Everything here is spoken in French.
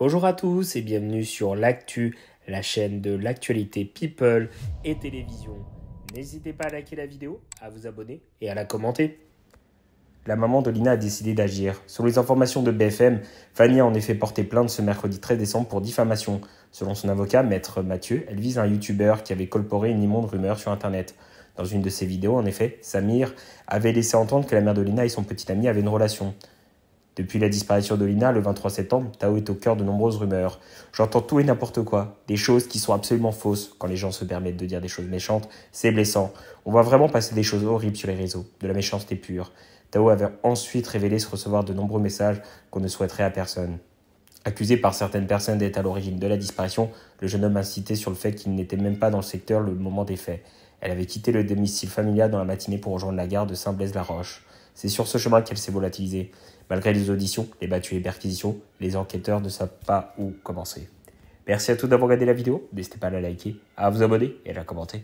Bonjour à tous et bienvenue sur l'actu, la chaîne de l'actualité people et télévision. N'hésitez pas à liker la vidéo, à vous abonner et à la commenter. La maman de Lina a décidé d'agir. Sur les informations de BFM, Fanny a en effet porté plainte ce mercredi 13 décembre pour diffamation. Selon son avocat, maître Mathieu, elle vise un youtubeur qui avait colporé une immonde rumeur sur Internet. Dans une de ses vidéos, en effet, Samir avait laissé entendre que la mère de Lina et son petit ami avaient une relation. Depuis la disparition de Lina le 23 septembre, Tao est au cœur de nombreuses rumeurs. J'entends tout et n'importe quoi, des choses qui sont absolument fausses. Quand les gens se permettent de dire des choses méchantes, c'est blessant. On voit vraiment passer des choses horribles sur les réseaux, de la méchanceté pure. Tao avait ensuite révélé se recevoir de nombreux messages qu'on ne souhaiterait à personne. Accusé par certaines personnes d'être à l'origine de la disparition, le jeune homme incitait sur le fait qu'il n'était même pas dans le secteur le moment des faits. Elle avait quitté le domicile familial dans la matinée pour rejoindre la gare de Saint-Blaise-la-Roche. C'est sur ce chemin qu'elle s'est volatilisée. Malgré les auditions, les battues et perquisitions, les enquêteurs ne savent pas où commencer. Merci à tous d'avoir regardé la vidéo. N'hésitez pas à la liker, à vous abonner et à la commenter.